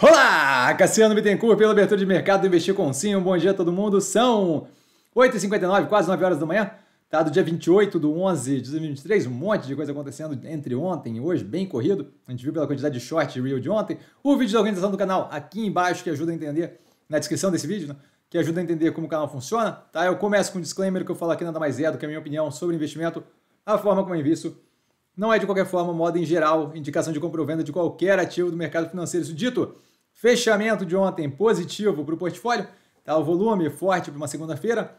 Olá! Cassiano Bittencourt pela abertura de mercado do Investir com Sim. Um bom dia a todo mundo. São 8h59, quase 9 horas da manhã, tá? Do dia 28 do 11 de 2023. Um monte de coisa acontecendo entre ontem e hoje, bem corrido. A gente viu pela quantidade de short real de ontem. O vídeo da organização do canal aqui embaixo que ajuda a entender, na descrição desse vídeo, né? Que ajuda a entender como o canal funciona, tá? Eu começo com um disclaimer que eu falo aqui nada mais é do que a minha opinião sobre investimento, a forma como eu invisto não é de qualquer forma moda em geral, indicação de compra ou venda de qualquer ativo do mercado financeiro. Isso dito, fechamento de ontem positivo para o portfólio, tá? o volume forte para uma segunda-feira.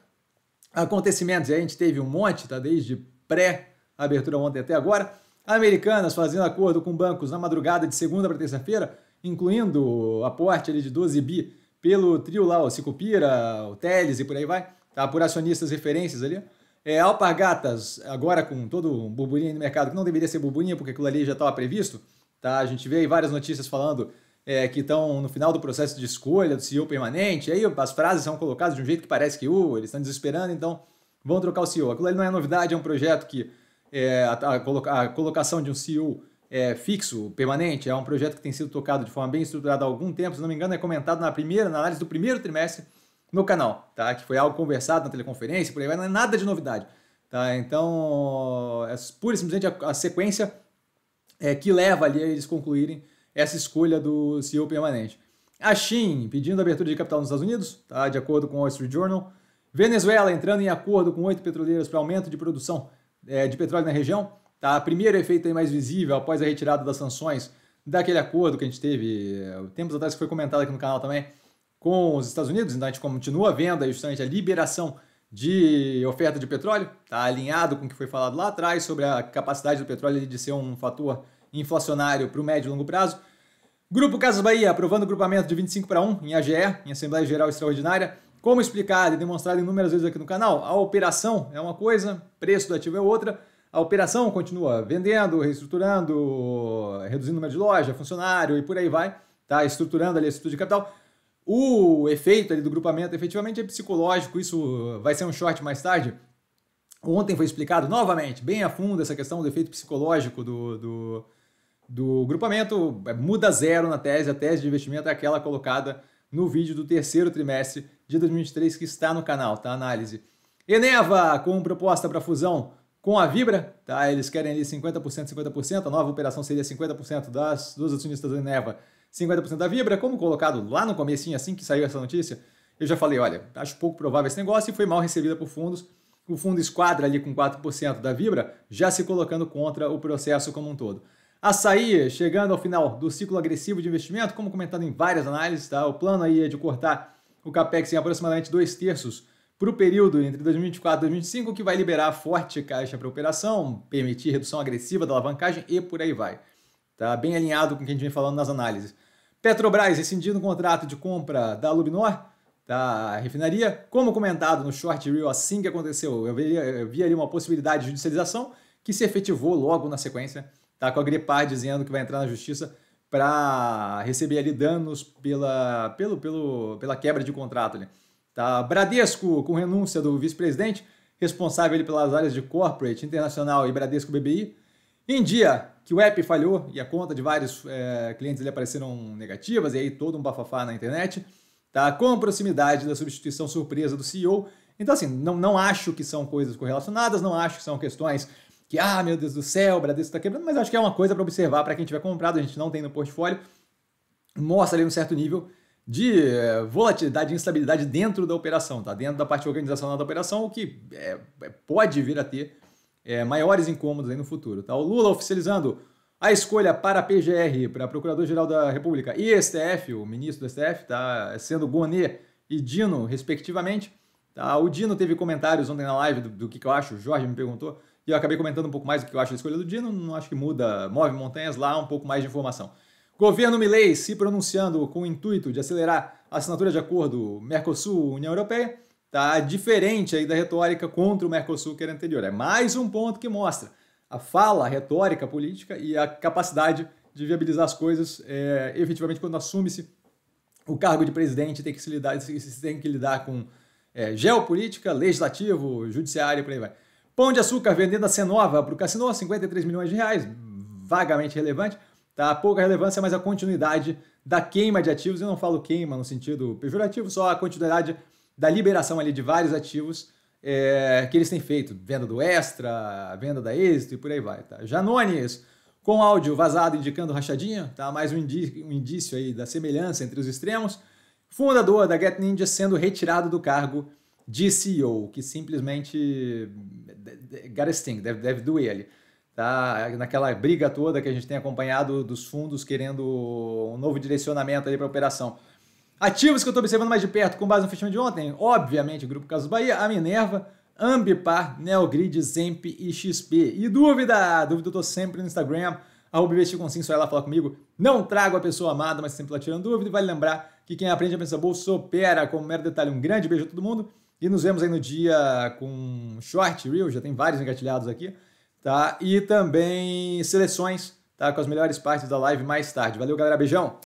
Acontecimentos, a gente teve um monte, tá? desde pré-abertura ontem até agora. Americanas fazendo acordo com bancos na madrugada de segunda para terça-feira, incluindo aporte ali de 12 bi pelo trio lá, o Cicupira, o Teles e por aí vai, tá? por acionistas referências ali. É, alpargatas, agora com todo um burburinho no mercado, que não deveria ser burburinho, porque aquilo ali já estava previsto, tá? A gente vê aí várias notícias falando é, que estão no final do processo de escolha do CEO permanente, aí as frases são colocadas de um jeito que parece que, uh, eles estão desesperando, então vão trocar o CEO. Aquilo ali não é novidade, é um projeto que é, a, a, colocação de um CEO é, fixo, permanente, é um projeto que tem sido tocado de forma bem estruturada há algum tempo, se não me engano, é comentado na primeira, na análise do primeiro trimestre no canal, tá? Que foi algo conversado na teleconferência, por aí, não é nada de novidade, tá? Então, é pura e simplesmente a, a sequência é, que leva ali a eles concluírem essa escolha do CEO permanente. A Shin pedindo abertura de capital nos Estados Unidos, tá? De acordo com o Wall Street Journal. Venezuela entrando em acordo com oito petroleiros para aumento de produção é, de petróleo na região, tá? Primeiro efeito mais visível após a retirada das sanções daquele acordo que a gente teve é, tempos atrás que foi comentado aqui no canal também, com os Estados Unidos, então a gente continua vendo aí, justamente a liberação de oferta de petróleo, está alinhado com o que foi falado lá atrás sobre a capacidade do petróleo de ser um fator inflacionário para o médio e longo prazo. Grupo Casas Bahia aprovando o grupamento de 25 para 1 em AGE, em Assembleia Geral Extraordinária. Como explicado e demonstrado inúmeras vezes aqui no canal, a operação é uma coisa, preço do ativo é outra. A operação continua vendendo, reestruturando, reduzindo o número de loja, funcionário e por aí vai, tá? Estruturando ali a estrutura de capital. O efeito ali do grupamento efetivamente é psicológico, isso vai ser um short mais tarde. Ontem foi explicado novamente, bem a fundo, essa questão do efeito psicológico do, do, do grupamento. É, muda zero na tese, a tese de investimento é aquela colocada no vídeo do terceiro trimestre de 2023 que está no canal, tá? Análise. Eneva com proposta para fusão com a Vibra, tá? Eles querem ali 50%, 50%, a nova operação seria 50% das dos acionistas da Eneva 50% da Vibra, como colocado lá no comecinho, assim que saiu essa notícia, eu já falei, olha, acho pouco provável esse negócio e foi mal recebida por fundos. O fundo esquadra ali com 4% da Vibra, já se colocando contra o processo como um todo. Açaí, chegando ao final do ciclo agressivo de investimento, como comentado em várias análises, tá? o plano aí é de cortar o CAPEX em aproximadamente dois terços para o período entre 2024 e 2025, que vai liberar forte caixa para operação, permitir redução agressiva da alavancagem e por aí vai tá bem alinhado com o que a gente vem falando nas análises. Petrobras rescindindo o contrato de compra da Lubnor, da refinaria. Como comentado no short reel, assim que aconteceu, eu vi, eu vi ali uma possibilidade de judicialização que se efetivou logo na sequência, tá? com a Gripar dizendo que vai entrar na justiça para receber ali danos pela, pelo, pelo, pela quebra de contrato. Ali. Tá? Bradesco, com renúncia do vice-presidente, responsável ali pelas áreas de corporate, internacional e Bradesco BBI. Em dia, que o app falhou e a conta de vários é, clientes ali apareceram negativas, e aí todo um bafafá na internet, tá? com proximidade da substituição surpresa do CEO. Então, assim, não, não acho que são coisas correlacionadas, não acho que são questões que, ah, meu Deus do céu, o Bradesco está quebrando, mas acho que é uma coisa para observar para quem tiver comprado, a gente não tem no portfólio. Mostra ali um certo nível de eh, volatilidade e instabilidade dentro da operação, tá? Dentro da parte organizacional da operação, o que é, pode vir a ter é, maiores incômodos aí no futuro. Tá? O Lula oficializando a escolha para a PGR, para Procurador-Geral da República, e STF, o ministro do STF, tá sendo Gonê e Dino, respectivamente. Tá? O Dino teve comentários ontem na live do, do que, que, eu acho, o Jorge me perguntou, e eu acabei comentando um pouco mais do que eu acho da escolha do Dino, não acho que muda, move montanhas lá, um pouco mais de informação. Governo Milei se pronunciando com o intuito de acelerar a assinatura de acordo Mercosul-União Europeia tá diferente aí da retórica contra o Mercosul que era anterior. É mais um ponto que mostra a fala, a retórica política e a capacidade de viabilizar as coisas é, efetivamente quando assume-se o cargo de presidente tem que se lidar, tem que lidar com é, geopolítica, legislativo, judiciário e por aí vai. Pão de açúcar vendendo a Cenova para o Cassino, 53 milhões de reais, vagamente relevante, tá? Pouca relevância, mas a continuidade da queima de ativos, eu não falo queima no sentido pejorativo, só a continuidade da liberação ali de vários ativos é, que eles têm feito, venda do Extra, venda da Êxito e por aí vai. Tá? Janones, com áudio vazado indicando rachadinha, tá? mais um indício, um indício aí da semelhança entre os extremos, fundador da Get Ninja sendo retirado do cargo de CEO, que simplesmente got sting, deve, deve doer ali. Tá? Naquela briga toda que a gente tem acompanhado dos fundos querendo um novo direcionamento ali para a operação. Ativos que eu estou observando mais de perto com base no fechamento de ontem, obviamente, Grupo Caso Bahia, a Minerva, Ambipar, Neogrid, Zemp e XP. E dúvida? Dúvida eu tô sempre no Instagram, arroba investir com sim, só ela fala comigo. Não trago a pessoa amada, mas sempre lá tirando dúvida. E vale lembrar que quem aprende a pensar bolsa supera. Como mero detalhe, um grande beijo a todo mundo. E nos vemos aí no dia com short, real, já tem vários engatilhados aqui, tá? E também seleções, tá? Com as melhores partes da live mais tarde. Valeu, galera. Beijão!